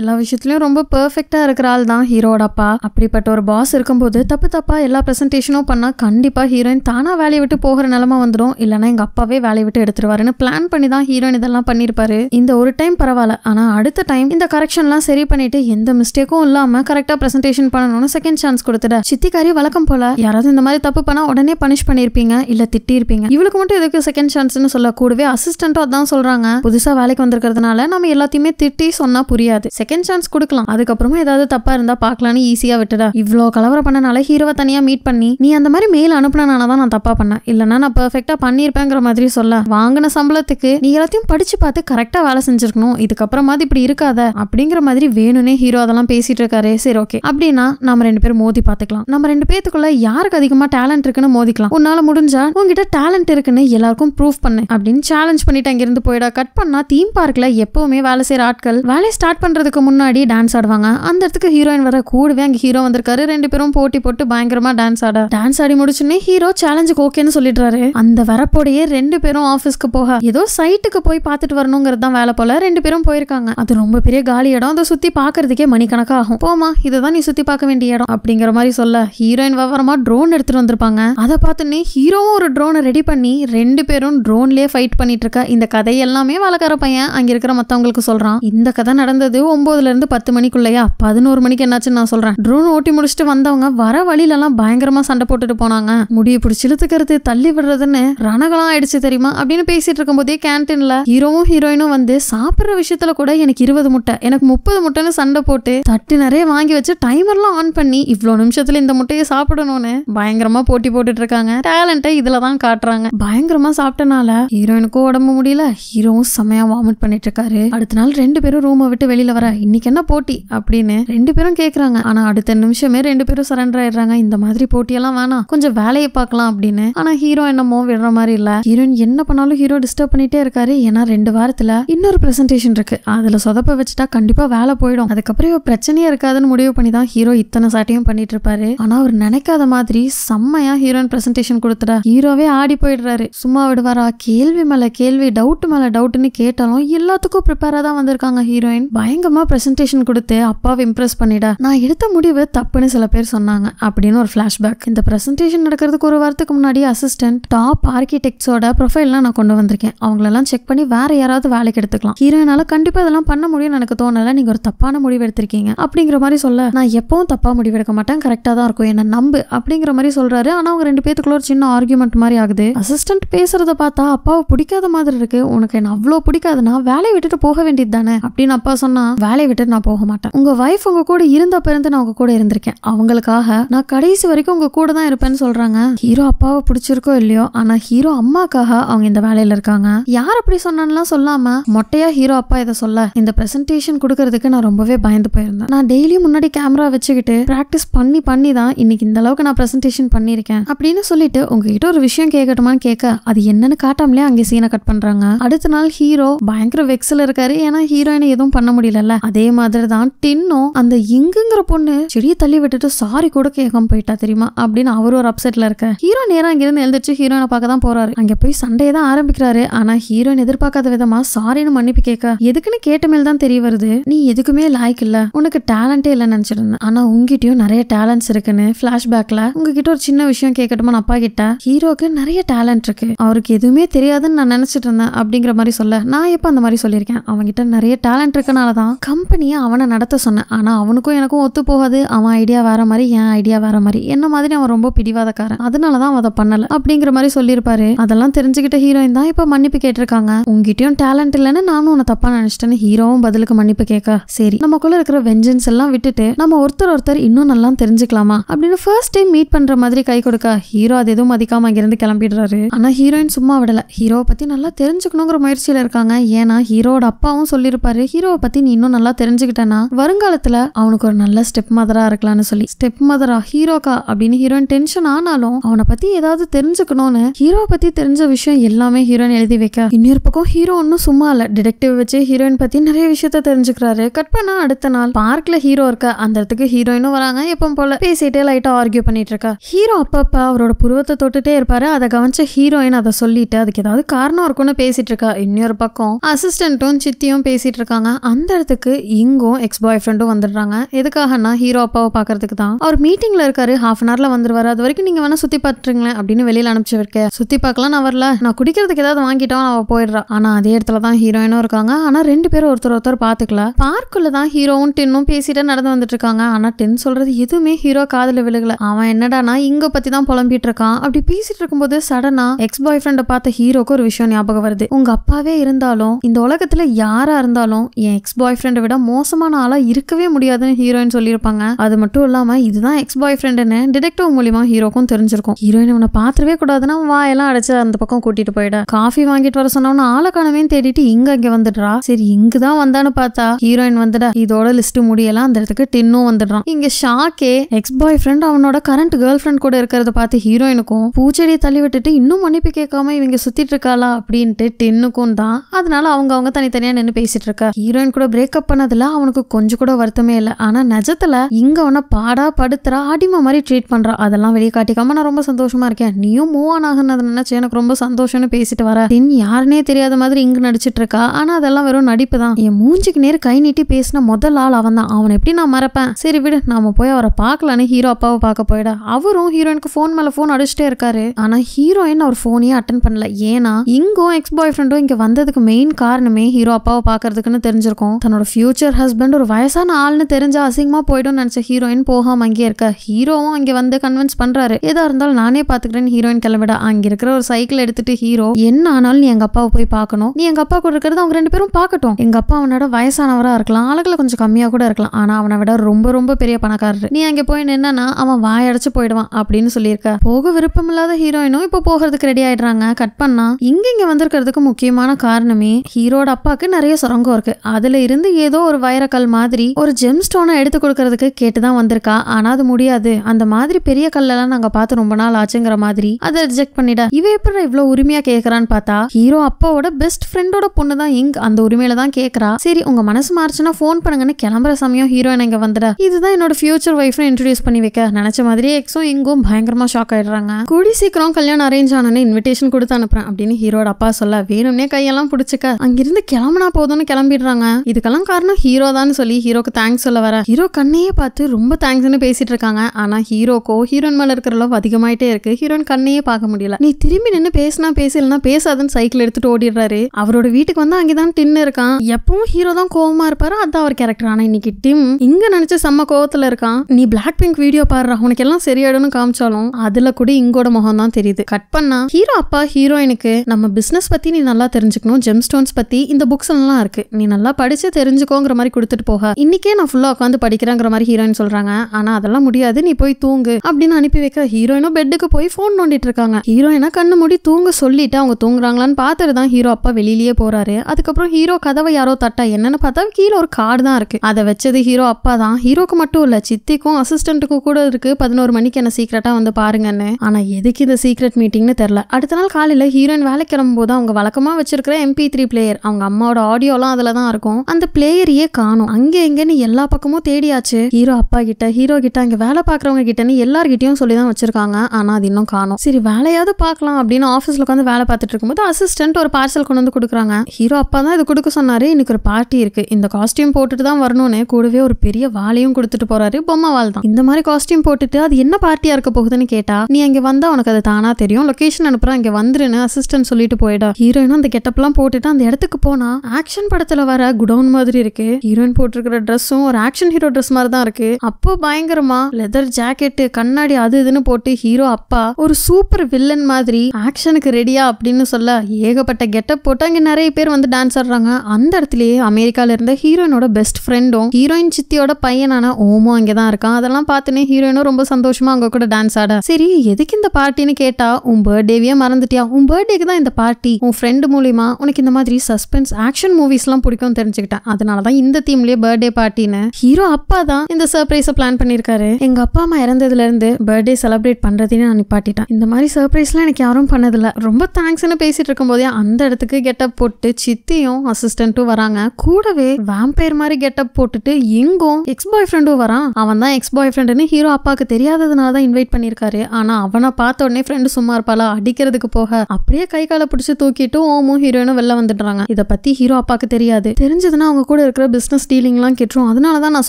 எல்லா விஷயத்துலையும் ரொம்ப பர்ஃபெக்டாக இருக்கிற ஆள் தான் ஹீரோட அப்பா அப்படிப்பட்ட ஒரு பாஸ் இருக்கும்போது தப்பு தப்பாக எல்லா ப்ரெசன்டேஷனும் பண்ணால் கண்டிப்பாக ஹீரோயின் தானாக வேலையை விட்டு போகிற நிலமை வந்துடும் இல்லைனா எங்கள் அப்பாவே வேலையை விட்டு எடுத்துருவாருன்னு பிளான் பண்ணி தான் ஹீரோயின் இதெல்லாம் பண்ணியிருப்பாரு இந்த ஒரு டைம் பரவாயில்ல ஆனால் அடுத்த டைம் இந்த கரெக்ஷன்லாம் சரி பண்ணிட்டு எந்த மிஸ்டேக்கும் இல்லாமல் கரெக்டாக ப்ரெசன்டேஷன் பண்ணணும்னு செகண்ட் சான்ஸ் கொடுத்துட சித்திக்காரி வழக்கம் போல யாராவது இந்த மாதிரி தப்பு பண்ணால் உடனே பனிஷ் பண்ணியிருப்பீங்க இல்லை திட்டிருப்பீங்க இவளுக்கு மட்டும் எதுக்கு செகண்ட் சான்ஸ்னு சொல்ல கூடவே அசிஸ்டண்ட்டும் அதான் சொல்கிறாங்க புதுசாக வேலைக்கு வந்திருக்கிறதுனால நம்ம எல்லாத்தையுமே திட்டி சொன்னால் புரியாது செகண்ட் சான்ஸ் கொடுக்கலாம் அதுக்கப்புறமா ஏதாவது தப்பா இருந்தா பாக்கலாம்னு ஈஸியா விட்டுடா இவ்வளோ கலவரம் பண்ணனால ஹீரோவை தனியா மீட் பண்ணி நீ அந்த மாதிரி மெயில் அனுப்புனனால தான் நான் தப்பா பண்ணேன் இல்லைன்னா நான் பெர்ஃபெக்டா பண்ணிருப்பேங்கிற மாதிரி சொல்ல வாங்கின சம்பளத்துக்கு நீ எல்லாத்தையும் படிச்சு பார்த்து கரெக்டா வேலை செஞ்சிருக்கணும் இதுக்கப்புறமா இப்படி இருக்காத அப்படிங்கிற மாதிரி வேணும்னே ஹீரோ அதெல்லாம் பேசிட்டு இருக்காரு சரி ஓகே அப்படின்னா நம்ம ரெண்டு பேரும் மோதி பாத்துக்கலாம் நம்ம ரெண்டு பேத்துக்குள்ள யாருக்கு அதிகமா டேலண்ட் இருக்குன்னு மோதிக்கலாம் உன்னால முடிஞ்சா உங்ககிட்ட டேலண்ட் இருக்குன்னு எல்லாருக்கும் ப்ரூவ் பண்ணு அப்படின்னு சேலஞ்ச் பண்ணிட்டு அங்கிருந்து போயிடா கட் பண்ணா தீம் பார்க்ல எப்பவுமே வேலை செய்யற ஆட்கள் வேலையை ஸ்டார்ட் பண்றதுக்கு இடத்துக்கு முன்னாடி டான்ஸ் ஆடுவாங்க அந்த இடத்துக்கு ஹீரோயின் வர கூடவே அங்கே ஹீரோ வந்திருக்காரு ரெண்டு பேரும் போட்டி போட்டு பயங்கரமா டான்ஸ் ஆட டான்ஸ் ஆடி முடிச்சுன்னு ஹீரோ சேலஞ்சுக்கு ஓகேன்னு சொல்லிடுறாரு அந்த வரப்போடையே ரெண்டு பேரும் ஆஃபீஸ்க்கு போக ஏதோ சைட்டுக்கு போய் பார்த்துட்டு வரணுங்கிறது தான் வேலை போல ரெண்டு பேரும் போயிருக்காங்க அது ரொம்ப பெரிய காலி இடம் அதை சுத்தி பாக்குறதுக்கே மணிக்கணக்கா ஆகும் போமா இதுதான் நீ சுத்தி பார்க்க வேண்டிய இடம் அப்படிங்கிற மாதிரி சொல்ல ஹீரோயின் விவரமா ட்ரோன் எடுத்துட்டு வந்திருப்பாங்க அதை பார்த்துன்னு ஹீரோவும் ஒரு ட்ரோனை ரெடி பண்ணி ரெண்டு பேரும் ட்ரோன்லயே ஃபைட் பண்ணிட்டு இருக்க இந்த கதை எல்லாமே வேலைக்கார பையன் அங்க இருக்கிற மத்தவங்களுக்கு சொல்றான் இந்த கதை நடந்தது ஒம்போதுலேருந்து பத்து மணிக்குள்ளையா பதினோரு மணிக்கு என்னாச்சுன்னு நான் சொல்கிறேன் ட்ரோன் ஓட்டி முடிச்சுட்டு வந்தவங்க வர வழியிலலாம் பயங்கரமாக சண்டை போட்டுட்டு போனாங்க முடிய பிடிச்சி இழுத்துக்கிறது தள்ளி விடுறதுன்னு ரணகலாம் ஆயிடுச்சு தெரியுமா அப்படின்னு பேசிட்டு இருக்கும்போதே கேன்டீனில் ஹீரோவும் ஹீரோயினும் வந்து சாப்பிட்ற விஷயத்துல கூட எனக்கு இருபது முட்டை எனக்கு முப்பது முட்டைன்னு சண்டை போட்டு தட்டு நிறைய வாங்கி வச்சு டைமர்லாம் ஆன் பண்ணி இவ்வளோ நிமிஷத்தில் இந்த முட்டையை சாப்பிடணும்னு பயங்கரமாக போட்டி போட்டுட்டு இருக்காங்க டேலண்ட்டை இதில் தான் காட்டுறாங்க பயங்கரமாக சாப்பிட்டனால ஹீரோயினுக்கும் உடம்பு முடியல ஹீரோவும் செம்மையா வாமிட் பண்ணிட்டு இருக்காரு அடுத்த நாள் ரெண்டு பேரும் ரூமை விட்டு வெளியில் வர சாரா இன்னைக்கு என்ன போட்டி அப்படின்னு ரெண்டு பேரும் கேக்குறாங்க ஆனா அடுத்த நிமிஷமே ரெண்டு பேரும் சரண்டர் ஆயிடுறாங்க இந்த மாதிரி போட்டியெல்லாம் வேணாம் கொஞ்சம் வேலையை பார்க்கலாம் அப்படின்னு ஆனா ஹீரோ என்னமோ விடுற மாதிரி இல்ல ஹீரோயின் என்ன பண்ணாலும் ஹீரோ டிஸ்டர்ப் பண்ணிட்டே இருக்காரு ஏன்னா ரெண்டு வாரத்துல இன்னொரு பிரசன்டேஷன் இருக்கு அதுல சொதப்ப வச்சுட்டா கண்டிப்பா வேலை போயிடும் அதுக்கப்புறம் இவ பிரச்சனையே இருக்காதுன்னு முடிவு பண்ணி தான் ஹீரோ இத்தனை சாட்டையும் பண்ணிட்டு இருப்பாரு ஆனா அவர் நினைக்காத மாதிரி செம்மையா ஹீரோயின் ப்ரெசன்டேஷன் கொடுத்துடா ஹீரோவே ஆடி போயிடுறாரு சும்மா விடுவாரா கேள்வி மேல கேள்வி டவுட் மேல டவுட்னு கேட்டாலும் எல்லாத்துக்கும் ப்ரிப்பேரா தான் வந்திருக்காங்க ஹீரோயின் பயங்கர பயங்கரமாக ப்ரெசன்டேஷன் கொடுத்து அப்பாவை இம்ப்ரெஸ் பண்ணிடா நான் எடுத்த முடிவு தப்புன்னு சில பேர் சொன்னாங்க அப்படின்னு ஒரு ஃப்ளாஷ்பேக் இந்த ப்ரெசன்டேஷன் நடக்கிறதுக்கு ஒரு வாரத்துக்கு முன்னாடி அசிஸ்டன்ட் டாப் ஆர்கிடெக்ட்ஸோட ப்ரொஃபைல்லாம் நான் கொண்டு வந்திருக்கேன் அவங்களெல்லாம் செக் பண்ணி வேற யாராவது வேலைக்கு எடுத்துக்கலாம் ஹீரோனால கண்டிப்பாக இதெல்லாம் பண்ண முடியும்னு எனக்கு தோணலை நீங்கள் ஒரு தப்பான முடிவு எடுத்திருக்கீங்க அப்படிங்கிற மாதிரி சொல்ல நான் எப்பவும் தப்பாக முடிவு எடுக்க மாட்டேன் கரெக்டாக தான் இருக்கும் என்ன நம்பு அப்படிங்கிற மாதிரி சொல்கிறாரு ஆனால் அவங்க ரெண்டு பேத்துக்குள்ள ஒரு சின்ன ஆர்குமெண்ட் மாதிரி ஆகுது அசிஸ்டன்ட் பேசுறத பார்த்தா அப்பாவை பிடிக்காத மாதிரி இருக்கு உனக்கு என்ன அவ்வளோ பிடிக்காதுன்னா வேலையை விட்டுட்டு போக வேண்டியது தானே அப்படின்னு அப்பா சொன்னா வேலையை விட்டு நான் போக மாட்டேன் உங்கள் ஒய்ஃப் உங்கள் கூட இருந்த பிறந்து நான் உங்கள் கூட இருந்திருக்கேன் அவங்களுக்காக நான் கடைசி வரைக்கும் உங்கள் கூட தான் இருப்பேன்னு சொல்கிறாங்க ஹீரோ அப்பாவை பிடிச்சிருக்கோ இல்லையோ ஆனால் ஹீரோ அம்மாக்காக அவங்க இந்த வேலையில் இருக்காங்க யார் அப்படி சொன்னான்லாம் சொல்லாமல் மொட்டையா ஹீரோ அப்பா இதை சொல்ல இந்த பிரசன்டேஷன் கொடுக்கறதுக்கு நான் ரொம்பவே பயந்து போயிருந்தேன் நான் டெய்லியும் முன்னாடி கேமரா வச்சுக்கிட்டு ப்ராக்டிஸ் பண்ணி பண்ணி தான் இன்னைக்கு இந்த அளவுக்கு நான் பிரசன்டேஷன் பண்ணியிருக்கேன் அப்படின்னு சொல்லிட்டு உங்ககிட்ட ஒரு விஷயம் கேட்கட்டுமான்னு கேட்க அது என்னன்னு காட்டாமலே அங்கே சீனை கட் பண்றாங்க அடுத்த நாள் ஹீரோ பயங்கர வெக்ஸில் இருக்காரு ஏன்னா ஹீரோயினை எதுவும் பண்ண முடியல அதே மாதிரி தான் டின்னும் அந்த இங்குங்கிற பொண்ணு செடியை தள்ளி விட்டுட்டு சாரி கூட கேட்காம போயிட்டா தெரியுமா அப்படின்னு அவரு ஒரு அப்செட்ல இருக்க ஹீரோ நேரம் அங்கிருந்து எழுந்திரிச்சு ஹீரோனை பார்க்க தான் போறாரு அங்க போய் சண்டையை தான் ஆரம்பிக்கிறாரு ஆனா ஹீரோயின் எதிர்பார்க்காத விதமா சாரின்னு மன்னிப்பு கேட்க எதுக்குன்னு கேட்ட மேல தான் தெரிய வருது நீ எதுக்குமே லாய்க்கு இல்ல உனக்கு டேலண்டே இல்ல நினைச்சிருந்தேன் ஆனா உங்ககிட்டயும் நிறைய டேலண்ட்ஸ் இருக்குன்னு பிளாஷ்பேக்ல உங்ககிட்ட ஒரு சின்ன விஷயம் கேட்கட்டுமா அப்பா கிட்ட ஹீரோக்கு நிறைய டேலண்ட் இருக்கு அவருக்கு எதுவுமே தெரியாதுன்னு நான் நினைச்சிட்டு இருந்தேன் அப்படிங்கிற மாதிரி சொல்ல நான் எப்ப அந்த மாதிரி சொல்லியிருக்கேன் அவங்கிட்ட நிறைய டேலண்ட் இருக்கனால தான் கம்பெனியை அவனை நடத்த சொன்னேன் ஆனால் அவனுக்கும் எனக்கும் ஒத்து போகாது அவன் ஐடியா வேற மாதிரி என் ஐடியா வேற மாதிரி என்ன மாதிரி அவன் ரொம்ப பிடிவாதக்காரன் அதனால தான் அதை பண்ணலை அப்படிங்கிற மாதிரி சொல்லியிருப்பாரு அதெல்லாம் தெரிஞ்சுக்கிட்ட ஹீரோயின் தான் இப்போ மன்னிப்பு கேட்டிருக்காங்க உங்ககிட்டயும் டேலண்ட் இல்லைன்னு நானும் உன்னை தப்பா நினச்சிட்டேன்னு ஹீரோவும் பதிலுக்கு மன்னிப்பு கேட்க சரி நமக்குள்ள இருக்கிற வெஞ்சன்ஸ் எல்லாம் விட்டுட்டு நம்ம ஒருத்தர் ஒருத்தர் இன்னும் நல்லா தெரிஞ்சுக்கலாமா அப்படின்னு ஃபர்ஸ்ட் டைம் மீட் பண்ற மாதிரி கை கொடுக்க ஹீரோ அது எதுவும் மதிக்காம இருந்து கிளம்பிடுறாரு ஆனா ஹீரோயின் சும்மா விடல ஹீரோவை பத்தி நல்லா தெரிஞ்சுக்கணுங்கிற முயற்சியில இருக்காங்க ஏன்னா ஹீரோட அப்பாவும் சொல்லியிருப்பாரு ஹீரோவை பத்தி நீ இன்னும் நல்லா தெரிஞ்சுக்கிட்டேன்னா வருங்காலத்தில் அவனுக்கு ஒரு நல்ல ஸ்டெப் மதரா இருக்கலாம்னு சொல்லி ஸ்டெப் மதரா ஹீரோக்கா அப்படின்னு ஹீரோயின் டென்ஷன் ஆனாலும் அவனை பற்றி ஏதாவது தெரிஞ்சுக்கணும்னு ஹீரோ பற்றி தெரிஞ்ச விஷயம் எல்லாமே ஹீரோயின் எழுதி வைக்க இன்னொரு பக்கம் ஹீரோ ஒன்னும் சும்மா இல்லை டிடெக்டிவ் வச்சு ஹீரோயின் பற்றி நிறைய விஷயத்த தெரிஞ்சுக்கிறாரு கட் பண்ணா அடுத்த நாள் பார்க்கில் ஹீரோ இருக்க அந்த இடத்துக்கு ஹீரோயினும் வராங்க எப்போ போல பேசிட்டே லைட்டாக ஆர்கியூ பண்ணிட்டு இருக்கா ஹீரோ அப்பப்போ அவரோட புருவத்தை தொட்டுட்டே இருப்பாரு அதை கவனிச்ச ஹீரோயின் அதை சொல்லிட்டு அதுக்கு ஏதாவது காரணம் இருக்கும்னு பேசிட்டு இருக்கா இன்னொரு பக்கம் அசிஸ்டன்ட்டும் சித்தியும் பேசிட்டு இருக்காங்க அந்த இடத்துக்கு பார்க்குறதுக்கு இங்கும் எக்ஸ் பாய் ஃப்ரெண்டும் வந்துடுறாங்க எதுக்காகனா ஹீரோ அப்பாவை பார்க்கறதுக்கு தான் அவர் மீட்டிங்ல இருக்காரு ஹாஃப் அன் ஹவர்ல வந்துருவாரு அது வரைக்கும் நீங்க வேணா சுத்தி பாத்துருங்களேன் அப்படின்னு வெளியில அனுப்பிச்சு இருக்கேன் சுத்தி பார்க்கலாம் நான் வரல நான் குடிக்கிறதுக்கு ஏதாவது வாங்கிட்டோம் அவ போயிடுறா ஆனா அதே இடத்துல தான் ஹீரோயினும் இருக்காங்க ஆனா ரெண்டு பேரும் ஒருத்தர் ஒருத்தர் பாத்துக்கல பார்க்குள்ள தான் ஹீரோவும் டென்னும் பேசிட்டு நடந்து வந்துட்டு இருக்காங்க ஆனா டென் சொல்றது எதுவுமே ஹீரோ காதல விழுகல அவன் என்னடானா இங்க பத்தி தான் புலம்பிட்டு இருக்கான் அப்படி பேசிட்டு இருக்கும்போது சடனா எக்ஸ் பாய் ஃப்ரெண்டை பார்த்த ஹீரோக்கு ஒரு விஷயம் ஞாபகம் வருது உங்க அப்பாவே இருந்தாலும் இந்த உலகத்துல யாரா இருந்தாலும் என் எக்ஸ் பாய் ஃப்ரெண்டை விட மோசமான ஆளாக இருக்கவே முடியாதுன்னு ஹீரோயின் சொல்லியிருப்பாங்க அது மட்டும் இல்லாமல் இதுதான் எக்ஸ் பாய் ஃப்ரெண்டுன்னு டிடெக்டிவ் மூலியமா ஹீரோக்கும் தெரிஞ்சிருக்கும் ஹீரோயின் அவனை பார்த்துவே கூடாதுன்னா வாயெல்லாம் அடைச்சு அந்த பக்கம் கூட்டிட்டு போயிட காஃபி வாங்கிட்டு வர சொன்னவன ஆளக்கானவே தேடிட்டு இங்க அங்க வந்துடுறா சரி இங்கு தான் வந்தான்னு பார்த்தா ஹீரோயின் வந்துடா இதோட லிஸ்ட் முடியலாம் அந்த இடத்துக்கு டின்னும் வந்துடுறான் இங்க ஷாக்கே எக்ஸ் பாய் ஃப்ரெண்ட் அவனோட கரண்ட் கேர்ள் ஃப்ரெண்ட் கூட இருக்கிறத பார்த்து ஹீரோயினுக்கும் பூச்செடியை தள்ளி விட்டுட்டு இன்னும் மன்னிப்பு கேட்காம இவங்க சுத்திட்டு இருக்காளா அப்படின்ட்டு டென்னுக்கும் தான் அதனால அவங்க அவங்க தனித்தனியா நின்று பேசிட்டு இருக்கா ஹீரோயின் கூட பிரேக் பிரேக்கப் பண்ணதுல அவனுக்கு கொஞ்சம் கூட வருத்தமே இல்லை ஆனால் நிஜத்தில் இங்க உன்ன பாடா படுத்துறா அடிமை மாதிரி ட்ரீட் பண்றா அதெல்லாம் வெளியே காட்டிக்காம நான் ரொம்ப சந்தோஷமா இருக்கேன் நீயும் மூவ் ஆன் ஆகுனது நினைச்சு எனக்கு ரொம்ப சந்தோஷம்னு பேசிட்டு வர தின் யாருனே தெரியாத மாதிரி இங்கு நடிச்சிட்டு இருக்கா ஆனால் அதெல்லாம் வெறும் நடிப்பு தான் என் மூஞ்சிக்கு நேர் கை நீட்டி பேசின முதல் ஆள் அவன் தான் அவனை எப்படி நான் மறப்பேன் சரி விடு நாம போய் அவரை பார்க்கலான்னு ஹீரோ அப்பாவை பார்க்க போயிட அவரும் ஹீரோயினுக்கு ஃபோன் மேல ஃபோன் அடிச்சுட்டே இருக்காரு ஆனால் ஹீரோயின் அவர் ஃபோனையே அட்டன் பண்ணல ஏன்னா இங்கும் எக்ஸ் பாய் ஃப்ரெண்டும் இங்கே வந்ததுக்கு மெயின் காரணமே ஹீரோ அப்பாவை பார்க்கறதுக்குன்னு தெரிஞ்சிருக்கும் தன்னோட என்னோட ஃப்யூச்சர் ஹஸ்பண்ட் ஒரு வயசான ஆள்னு தெரிஞ்ச அசிங்கமாக போய்டும் நினச்ச ஹீரோயின் போகாம அங்கேயே இருக்க ஹீரோவும் அங்கே வந்து கன்வின்ஸ் பண்ணுறாரு எதாக இருந்தாலும் நானே பார்த்துக்கிறேன்னு ஹீரோயின் கிளம்பிடா அங்கே இருக்கிற ஒரு சைக்கிள் எடுத்துட்டு ஹீரோ என்ன ஆனாலும் நீ எங்கள் அப்பாவை போய் பார்க்கணும் நீ எங்கள் அப்பா கூட இருக்கிறது அவங்க ரெண்டு பேரும் பார்க்கட்டும் எங்கள் அப்பா அவனோட வயசானவராக இருக்கலாம் ஆளுகளை கொஞ்சம் கம்மியாக கூட இருக்கலாம் ஆனால் அவனை விட ரொம்ப ரொம்ப பெரிய பணக்காரர் நீ அங்கே போய் நின்னா அவன் வாயடைச்சு போயிடுவான் அப்படின்னு சொல்லியிருக்க போக விருப்பம் இல்லாத ஹீரோயினும் இப்போ போகிறதுக்கு ரெடி ஆயிடுறாங்க கட் பண்ணா இங்க இங்க வந்திருக்கிறதுக்கு முக்கியமான காரணமே ஹீரோட அப்பாவுக்கு நிறைய சுரங்கம் இருக்கு அதுல இருந்து ஏதோ ஒரு வைரக்கல் மாதிரி ஒரு ஜெம் ஸ்டோனை எடுத்து கொடுக்கறதுக்கு கேட்டுதான் வந்திருக்கா ஆனா அது முடியாது அந்த மாதிரி பெரிய கல்லெல்லாம் நாங்க பார்த்து ரொம்ப நாள் ஆச்சுங்கிற மாதிரி அதை ரிஜெக்ட் பண்ணிட இவ எப்படி இவ்வளவு உரிமையா கேக்குறான்னு பார்த்தா ஹீரோ அப்பாவோட பெஸ்ட் ஃப்ரெண்டோட பொண்ணு தான் இங்க அந்த உரிமையில தான் கேக்குறா சரி உங்க மனசு மாறுச்சுன்னா போன் பண்ணுங்கன்னு கிளம்புற சமயம் ஹீரோயின் இங்க வந்துட இதுதான் என்னோட ஃபியூச்சர் ஒய்ஃப்னு இன்ட்ரடியூஸ் பண்ணி வைக்க நினைச்ச மாதிரியே எக்ஸும் இங்கும் பயங்கரமா ஷாக் ஆயிடுறாங்க கூடி சீக்கிரம் கல்யாணம் அரேஞ்ச் ஆனோன்னு இன்விடேஷன் கொடுத்து அனுப்புறேன் அப்படின்னு ஹீரோட அப்பா சொல்ல வேணும்னே கையெல்லாம் பிடிச்சிக்க அங்கிருந்து கிளம்புனா போதும்னு கிளம்பிடுறாங்க இதுக்கெல்லாம் எல்லாம் காரணம் ஹீரோ தான் சொல்லி ஹீரோக்கு தேங்க்ஸ் சொல்ல வர ஹீரோ கண்ணையே பார்த்து ரொம்ப தேங்க்ஸ்னு பேசிட்டு இருக்காங்க ஆனா ஹீரோக்கோ ஹீரோன் மேல இருக்கிற லவ் அதிகமாயிட்டே இருக்கு ஹீரோன் கண்ணையே பார்க்க முடியல நீ திரும்பி நின்று பேசினா பேசலாம் பேசாதுன்னு சைக்கிள் எடுத்துட்டு ஓடிடுறாரு அவரோட வீட்டுக்கு வந்து அங்கேதான் டின்னு இருக்கான் எப்பவும் ஹீரோ தான் கோவமா இருப்பாரு அதான் அவர் கேரக்டர் ஆனா இன்னைக்கு டிம் இங்க நினைச்ச செம்ம கோவத்துல இருக்கான் நீ பிளாக் பிங்க் வீடியோ பாடுற உனக்கு எல்லாம் சரியாயிடும்னு காமிச்சாலும் அதுல கூட இங்கோட முகம் தான் தெரியுது கட் பண்ணா ஹீரோ அப்பா ஹீரோயினுக்கு நம்ம பிசினஸ் பத்தி நீ நல்லா தெரிஞ்சுக்கணும் ஜெம் ஸ்டோன்ஸ் பத்தி இந்த புக்ஸ் எல்லாம் இருக்கு நீ நல்லா படிச்சு தெரிஞ்சு புரிஞ்சுக்கோங்கிற மாதிரி கொடுத்துட்டு போக இன்னைக்கே நான் ஃபுல்லாக உட்காந்து படிக்கிறேங்கிற மாதிரி ஹீரோயின் சொல்றாங்க ஆனா அதெல்லாம் முடியாது நீ போய் தூங்கு அப்படின்னு அனுப்பி வைக்க ஹீரோயினும் பெட்டுக்கு போய் ஃபோன் நோண்டிட்டு இருக்காங்க ஹீரோயினா கண்ணு மூடி தூங்க சொல்லிட்டு அவங்க தூங்குறாங்களான்னு பார்த்துட்டு தான் ஹீரோ அப்பா வெளியிலேயே போறாரு அதுக்கப்புறம் ஹீரோ கதவை யாரோ தட்டா என்னன்னு பார்த்தா கீழே ஒரு கார்டு தான் இருக்கு அதை வச்சது ஹீரோ அப்பா தான் ஹீரோக்கு மட்டும் இல்ல சித்திக்கும் அசிஸ்டன்ட்டுக்கும் கூட இருக்கு பதினோரு மணிக்கு என்ன சீக்கிரட்டா வந்து பாருங்கன்னு ஆனா எதுக்கு இந்த சீக்ரெட் மீட்டிங்னு தெரியல அடுத்த நாள் காலையில ஹீரோயின் வேலை கிளம்பும் போது அவங்க வழக்கமா வச்சிருக்கிற எம்பி த்ரீ பிளேயர் அவங்க அம்மாவோட ஆடியோலாம் அதுல தான் இருக்கும் அந்த பிளே பிளேயரையே காணும் அங்கே எங்கேன்னு எல்லா பக்கமும் தேடியாச்சு ஹீரோ அப்பா கிட்ட ஹீரோ கிட்ட அங்க வேலை பார்க்குறவங்க கிட்டன்னு எல்லார்கிட்டயும் சொல்லி தான் வச்சிருக்காங்க ஆனால் அது இன்னும் காணும் சரி வேலையாவது பார்க்கலாம் அப்படின்னு ஆஃபீஸில் உட்காந்து வேலை பார்த்துட்டு இருக்கும்போது அசிஸ்டன்ட் ஒரு பார்சல் கொண்டு வந்து கொடுக்குறாங்க ஹீரோ அப்பா தான் இது கொடுக்க சொன்னாரு இன்னைக்கு ஒரு பார்ட்டி இருக்கு இந்த காஸ்டியூம் போட்டுட்டு தான் வரணும்னு கூடவே ஒரு பெரிய வாழையும் கொடுத்துட்டு போறாரு பொம்மை வாழ் தான் இந்த மாதிரி காஸ்டியூம் போட்டுட்டு அது என்ன பார்ட்டியா இருக்க போகுதுன்னு கேட்டா நீ அங்க வந்தா உனக்கு அது தானா தெரியும் லொகேஷன் அனுப்புறேன் அங்கே வந்துருன்னு அசிஸ்டன்ட் சொல்லிட்டு போயிடா ஹீரோயினும் அந்த கெட்டப்லாம் போட்டுட்டு அந்த இடத்துக்கு போனா ஆக்ஷன் படத்துல வர குடவுன் மாதிரி மாதிரி இருக்கு ஹீரோயின் போட்டிருக்கிற ட்ரெஸ்ஸும் ஒரு ஆக்ஷன் ஹீரோ ட்ரெஸ் மாதிரி தான் இருக்கு அப்போ பயங்கரமா லெதர் ஜாக்கெட்டு கண்ணாடி அது இதுன்னு போட்டு ஹீரோ அப்பா ஒரு சூப்பர் வில்லன் மாதிரி ஆக்ஷனுக்கு ரெடியா அப்படின்னு சொல்ல ஏகப்பட்ட கெட்டப் போட்டு அங்க நிறைய பேர் வந்து டான்ஸ் ஆடுறாங்க அந்த இடத்துலயே அமெரிக்கால இருந்த ஹீரோயினோட பெஸ்ட் ஃப்ரெண்டும் ஹீரோயின் சித்தியோட பையனான ஓமோ அங்கதான் இருக்கான் அதெல்லாம் பார்த்துனே ஹீரோயினும் ரொம்ப சந்தோஷமா அங்க கூட டான்ஸ் ஆட சரி எதுக்கு இந்த பார்ட்டின்னு கேட்டா உன் பர்த்டேவே மறந்துட்டியா உன் பர்த்டேக்கு தான் இந்த பார்ட்டி உன் ஃப்ரெண்டு மூலியமா உனக்கு இந்த மாதிரி சஸ்பென்ஸ் ஆக்ஷன் மூவிஸ்லாம் பிடிக்கும் தெரிஞ்சுக்கிட்டேன் அதனால தான் இந்த தீம்லயே பர்த்டே பார்ட்டின்னு ஹீரோ அப்பா தான் இந்த சர்ப்ரைஸ பிளான் பண்ணிருக்காரு எங்க அப்பா அம்மா இறந்ததுல இருந்து பர்த்டே செலிப்ரேட் பண்றதுன்னு நான் பாட்டிட்டேன் இந்த மாதிரி சர்ப்ரைஸ்லாம் எனக்கு யாரும் பண்ணதில்ல ரொம்ப தேங்க்ஸ்னு பேசிட்டு இருக்கும் போதே அந்த இடத்துக்கு கெட்டப் போட்டு சித்தியும் அசிஸ்டன்ட்டும் வராங்க கூடவே வேம்பயர் மாதிரி கெட்டப் போட்டுட்டு எங்கும் எக்ஸ் பாய் ஃப்ரெண்டும் வரான் அவன் தான் எக்ஸ் பாய் ஃப்ரெண்டுன்னு ஹீரோ அப்பாவுக்கு தெரியாததுனால தான் இன்வைட் பண்ணியிருக்காரு ஆனா அவனை பார்த்த உடனே ஃப்ரெண்டு சும்மா இருப்பாளா அடிக்கிறதுக்கு போக அப்படியே கை காலை பிடிச்சி தூக்கிட்டு ஓமும் ஹீரோயினும் வெளில வந்துடுறாங்க இதை பத்தி ஹீரோ அப்பாவுக்கு தெரியாது தெரிஞ்சதுன்னா அவங்க கூட இருக்கிற பிஸ்னஸ் டீலிங்லாம் கெட்டுரும் அதனால தான் நான்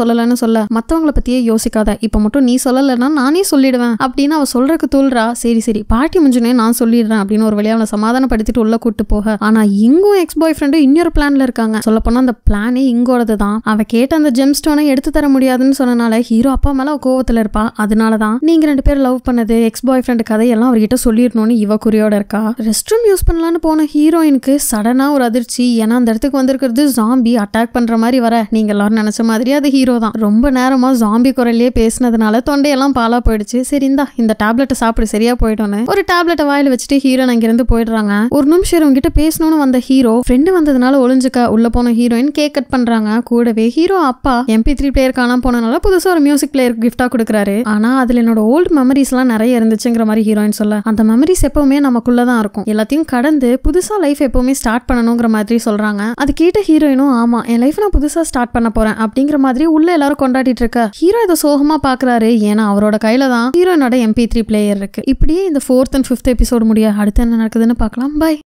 சொல்லலைன்னு சொல்ல மற்றவங்களை பற்றியே யோசிக்காத இப்போ மட்டும் நீ சொல்லலைன்னா நானே சொல்லிடுவேன் அப்படின்னு அவள் சொல்றதுக்கு தோல்றா சரி சரி பாட்டி முடிஞ்சுனே நான் சொல்லிடுறேன் அப்படின்னு ஒரு வழியாக அவனை சமாதானப்படுத்திட்டு உள்ள கூட்டு போக ஆனால் இங்கும் எக்ஸ் பாய் ஃப்ரெண்டு இன்னொரு பிளான்ல இருக்காங்க போனால் அந்த பிளானே இங்கோடது தான் அவ கேட்ட அந்த ஜெம் ஸ்டோனை எடுத்து தர முடியாதுன்னு சொன்னனால ஹீரோ அப்பா மேல கோவத்தில் இருப்பா அதனால தான் நீங்கள் ரெண்டு பேரும் லவ் பண்ணது எக்ஸ் பாய் ஃப்ரெண்டு கதையெல்லாம் அவர்கிட்ட சொல்லிடணும்னு இவ குறியோட இருக்கா ரெஸ்ட் ரூம் யூஸ் பண்ணலான்னு போன ஹீரோயினுக்கு சடனாக ஒரு அதிர்ச்சி ஏன்னா அந்த இடத்துக்கு வந்திருக்கிறது ஜாம்பி அட்டாக் அட்டாக் பண்ணுற மாதிரி வர நீங்கள் எல்லாரும் நினச்ச மாதிரி அது ஹீரோ தான் ரொம்ப நேரமாக ஜாம்பி குரல்லையே பேசினதுனால தொண்டையெல்லாம் பாலா போயிடுச்சு சரி இந்தா இந்த டேப்லெட்டை சாப்பிடு சரியா போயிட்டோன்னு ஒரு டேப்லெட்டை வாயில் வச்சுட்டு ஹீரோன் இருந்து போயிடுறாங்க ஒரு நிமிஷம் உங்ககிட்ட பேசணும்னு வந்த ஹீரோ ஃப்ரெண்டு வந்ததுனால ஒளிஞ்சுக்க உள்ள போன ஹீரோயின் கேக் கட் பண்றாங்க கூடவே ஹீரோ அப்பா எம்பி த்ரீ பிளேயர் காணாம போனனால புதுசா ஒரு மியூசிக் பிளேயர் கிஃப்டா கொடுக்குறாரு ஆனா அதுல என்னோட ஓல்டு மெமரிஸ் எல்லாம் நிறைய இருந்துச்சுங்கிற மாதிரி ஹீரோயின் சொல்ல அந்த மெமரிஸ் எப்பவுமே நமக்குள்ளதான் தான் இருக்கும் எல்லாத்தையும் கடந்து புதுசா லைஃப் எப்பவுமே ஸ்டார்ட் பண்ணணுங்கிற மாதிரி சொல்றாங்க அது கேட்ட ஹீரோயினும் ஆமா என் லைஃப் நான் புதுசாக ஸ்டார்ட் பண்ண போறேன் அப்படிங்கிற மாதிரி உள்ள எல்லாரும் கொண்டாடிட்டு இருக்க ஹீரோ இதை சோகமா பாக்குறாரு ஏன்னா அவரோட கையில தான் ஹீரோனோட எம்பி த்ரீ பிளேயர் இருக்கு இப்படியே இந்த ஃபோர்த் அண்ட் ஃபிஃப்த் எபிசோடு முடிய அடுத்து என்ன நடக்குதுன்னு பார்க்கலாம் பாய்